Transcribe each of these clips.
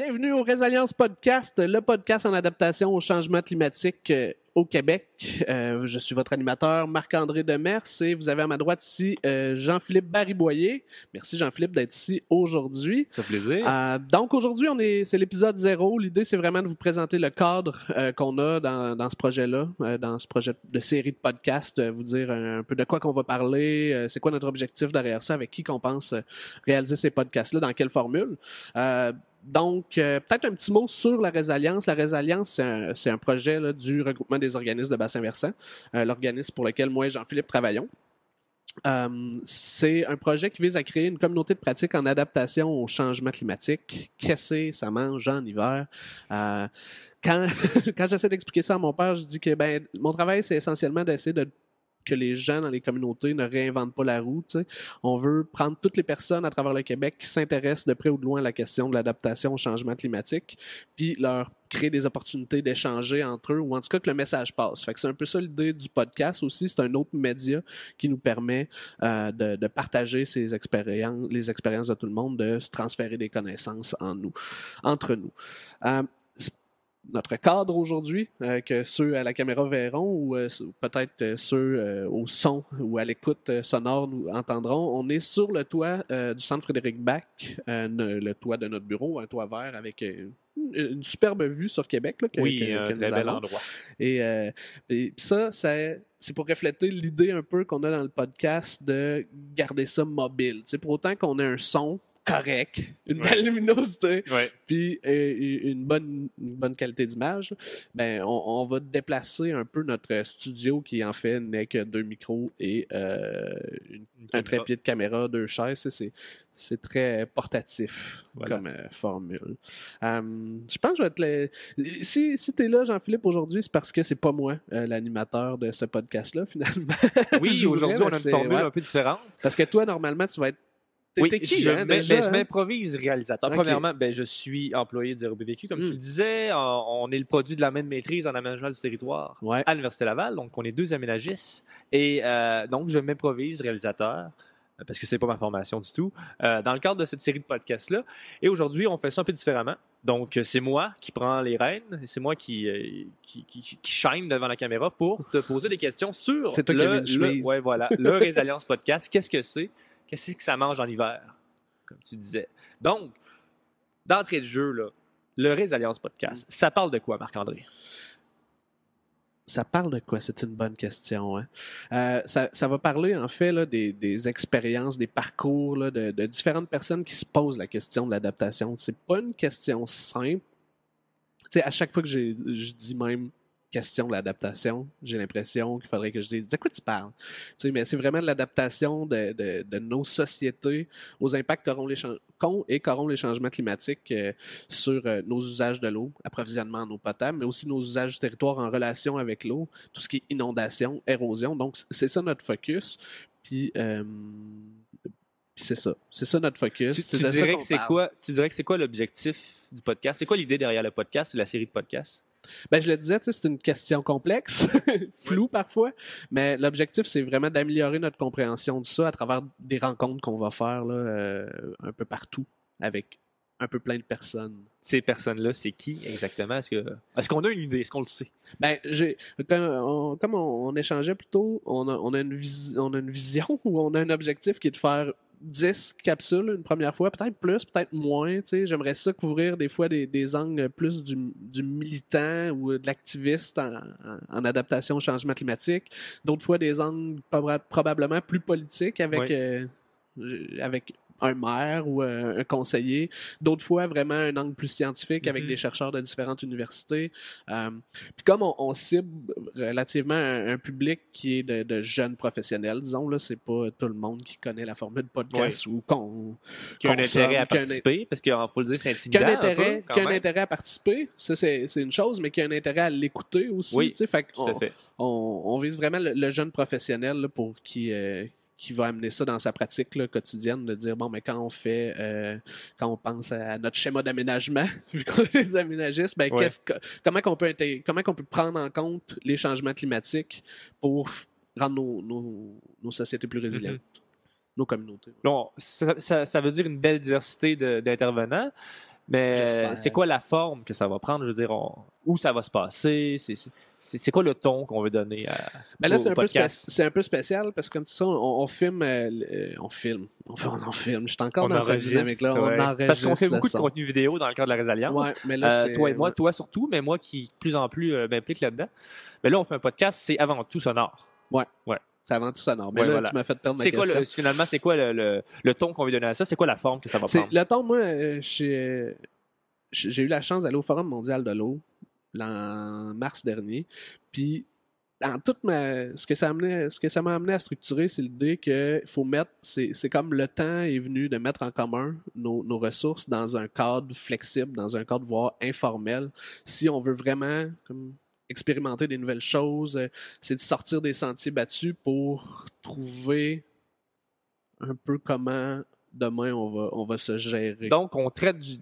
Bienvenue au Résilience Podcast, le podcast en adaptation au changement climatique euh, au Québec. Euh, je suis votre animateur Marc-André Demers et vous avez à ma droite ici euh, Jean-Philippe Barry-Boyer. Merci Jean-Philippe d'être ici aujourd'hui. Ça fait plaisir. donc aujourd'hui, on est, c'est l'épisode zéro. L'idée, c'est vraiment de vous présenter le cadre qu'on a dans, ce projet-là, dans ce projet de série de podcasts, vous dire un, peu de quoi qu'on va parler, c'est quoi notre objectif derrière ça, avec qui qu'on pense réaliser ces podcasts-là, dans quelle formule donc, euh, peut-être un petit mot sur la Résalliance. La Résalliance, c'est un, projet du regroupement des organismes de bassin versant, euh, l'organisme pour lequel moi et Jean-Philippe travaillons. Euh, c'est un projet qui vise à créer une communauté de pratique en adaptation au changement climatique. Qu'est-ce que ça mange en hiver? quand, j'essaie d'expliquer ça à mon père, je dis que ben, mon travail, c'est essentiellement d'essayer de que les gens dans les communautés ne réinventent pas la roue. On veut prendre toutes les personnes à travers le Québec qui s'intéressent de près ou de loin à la question de l'adaptation au changement climatique, puis leur créer des opportunités d'échanger entre eux ou en tout cas que le message passe. c'est un peu ça l'idée du podcast aussi. C'est un autre média qui nous permet euh, de, partager ces expériences, les expériences de tout le monde, de se transférer des connaissances en nous, entre nous. Euh, notre cadre aujourd'hui, euh, que ceux à la caméra verront ou euh, peut-être euh, ceux au son ou à l'écoute sonore nous entendront. On est sur le toit du centre Frédéric Bach, le toit de notre bureau, un toit vert avec une superbe vue sur Québec. oui, un très bel endroit. Et, ça, c'est pour refléter l'idée un peu qu'on a dans le podcast de garder ça mobile. C'est pour autant qu'on ait un son, correct, une belle luminosité, puis euh, euh, une bonne, bonne qualité d'image, ben, on, va déplacer un peu notre studio qui en fait n'est que deux micros et euh, un trépied de caméra, deux chaises. C'est, très portatif comme formule. Hum, je pense que je vais Si, si tu es là, Jean-Philippe, aujourd'hui, c'est parce que c'est pas moi l'animateur de ce podcast-là, finalement. Oui, aujourd'hui, on a une formule un peu différente. Parce que toi, normalement, tu vas être oui, je, hein, ben, hein? m'improvise réalisateur. Premièrement, ben, je suis employé du RBVQ, comme je tu hmm. le disais. On, est le produit de la même maîtrise en aménagement du territoire à l'Université Laval. Donc, on est deux aménagistes. Et euh, donc, je m'improvise réalisateur euh, parce que c'est pas ma formation du tout, euh, dans le cadre de cette série de podcasts-là. Et aujourd'hui, on fait ça un peu différemment. Donc, c'est moi qui prends les rênes, c'est moi qui, qui, shine devant la caméra pour te poser des questions sur c'est le, Résalience ouais, voilà, le Podcast. Qu'est-ce que c'est? Qu'est-ce que ça mange en hiver, comme tu disais. Donc, d'entrée de jeu, là, le Réseau Alliance Podcast, mm. ça parle de quoi, Marc-André? Ça parle de quoi? C'est une bonne question. Hein. Euh, ça, va parler, en fait, là, des, expériences, des parcours de, différentes personnes qui se posent la question de l'adaptation. C'est pas une question simple. sais, à chaque fois que je dis même question de l'adaptation. J'ai l'impression qu'il faudrait que je dise de quoi tu parles. mais c'est vraiment de l'adaptation de, nos sociétés aux impacts qu'auront les, et qu'auront les changements climatiques euh, sur euh, nos usages de l'eau, approvisionnement en eau potable, mais aussi nos usages du territoire en relation avec l'eau, tout ce qui est inondation, érosion. Donc, c'est ça notre focus. Euh, puis, c'est ça. C'est ça notre focus. Tu, dirais que c'est quoi, tu dirais que c'est quoi l'objectif du podcast? C'est quoi l'idée derrière le podcast, la série de podcasts? Ben, je le disais, c'est une question complexe, floue parfois, mais l'objectif, c'est vraiment d'améliorer notre compréhension de ça à travers des rencontres qu'on va faire là, euh, un peu partout avec un peu plein de personnes. Ces personnes-là, c'est qui exactement? Est-ce, qu'on a une idée? Est-ce qu'on le sait? Ben, comme, on, échangeait plus tôt, on a, on a une on a une vision ou on a un objectif qui est de faire 10 capsules une première fois, peut-être plus, peut-être moins. J'aimerais ça couvrir des fois des, angles plus du, du, militant ou de l'activiste en, adaptation au changement climatique. D'autres fois, des angles probablement plus politiques avec, euh, avec un maire ou euh, un conseiller. D'autres fois, vraiment un angle plus scientifique avec mhm. des chercheurs de différentes universités. Euh, puis comme on, cible relativement un, public qui est de, jeunes professionnels, disons, là, c'est pas tout le monde qui connaît la formule de podcast ou qu'on qui a un intérêt à participer, parce qu'il faut le dire, c'est intimidant. Qui a un intérêt, à participer, ça c'est une chose, mais qui a un intérêt à l'écouter aussi. Oui, fait on, fait. on, On, vise vraiment le, jeune professionnel pour qui, euh, qui va amener ça dans sa pratique quotidienne, de dire bon, mais quand on fait, euh, quand on pense à notre schéma d'aménagement, vu qu'on est des aménagistes, ben, ce que, comment, qu'on peut comment qu'on peut prendre en compte les changements climatiques pour rendre nos, nos, nos sociétés plus mhm. résilientes? Nos communautés. Bon, ça, veut dire une belle diversité d'intervenants. Mais c'est quoi la forme que ça va prendre? Je veux dire, où ça va se passer? C'est quoi le ton qu'on veut donner à mais ben là, c'est un, peu spécial parce que comme tu sais, euh, euh, on, filme, on filme, on, en filme. Je suis encore dans cette dynamique-là. On Parce qu'on fait beaucoup de contenu vidéo dans le cadre de la résilience. Euh, toi et moi, toi surtout, mais moi qui de plus en plus m'implique là-dedans. Mais là, on fait un podcast, c'est avant tout sonore. Ouais. Ouais ça avant tout sonore. Mais là, tu m'as fait perdre ma question. Quoi finalement, c'est quoi le, ton qu'on veut donner à ça? C'est quoi la forme que ça va prendre? Le ton, moi, euh, j'ai eu la chance d'aller au Forum mondial de l'eau en mars dernier. Puis, dans toute ma, ce que ça amenait, ce que ça m'a amené à structurer, c'est l'idée qu'il faut mettre, c'est comme le temps est venu de mettre en commun nos, ressources dans un cadre flexible, dans un cadre voire informel, si on veut vraiment comme expérimenter des nouvelles choses, euh, c'est de sortir des sentiers battus pour trouver un peu comment demain on va, on va se gérer. Donc, on traite du,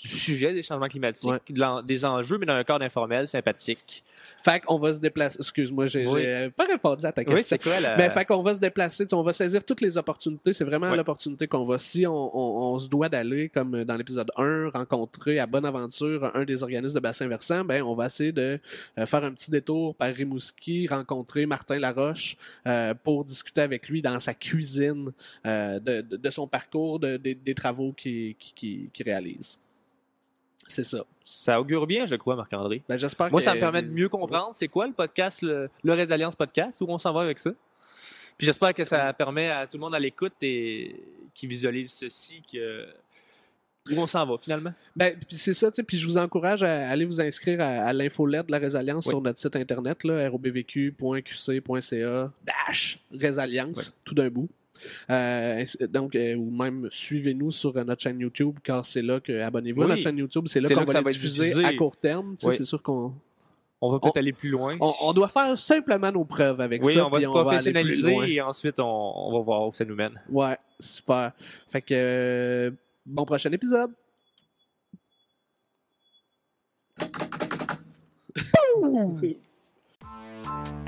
du sujet des changements climatiques, des enjeux, mais dans un cadre informel, sympathique. Fait qu'on va se déplacer. Excuse-moi, j'ai pas répondu à ta question. Oui, c'est quoi là Mais fait qu'on va se déplacer. On va saisir toutes les opportunités. C'est vraiment l'opportunité qu'on va. Si on, on, on se doit d'aller, comme dans l'épisode 1, rencontrer à Bonaventure un des organismes de bassin versant, ben on va essayer de euh, faire un petit détour par Rimouski, rencontrer Martin Laroche euh, pour discuter avec lui dans sa cuisine euh, de, de, son parcours, de, des, travaux qu'il qui, qui réalise. C'est ça. Ça augure bien, je crois, Marc-André. Ben, Moi, ça me permet de mieux comprendre c'est quoi le podcast, le, le Podcast, où on s'en va avec ça. Puis j'espère que ça permet à tout le monde à l'écoute et qui visualise ceci que où on s'en va finalement. Ben, c'est ça, tu sais. Puis je vous encourage à aller vous inscrire à, l'infolettre de la Résilience sur notre site internet, là, robvq.qc.ca, dash, tout d'un bout. Euh, donc, euh, ou même suivez-nous sur euh, notre chaîne YouTube, car c'est là que, abonnez-vous à notre chaîne YouTube, c'est là qu'on va, la diffuser, à court terme. C'est sûr qu'on. On va peut-être aller plus loin. On, doit faire simplement nos preuves avec oui, ça. Oui, on va se professionnaliser et ensuite on, va voir où ça nous mène. Ouais, super. Fait que bon prochain épisode.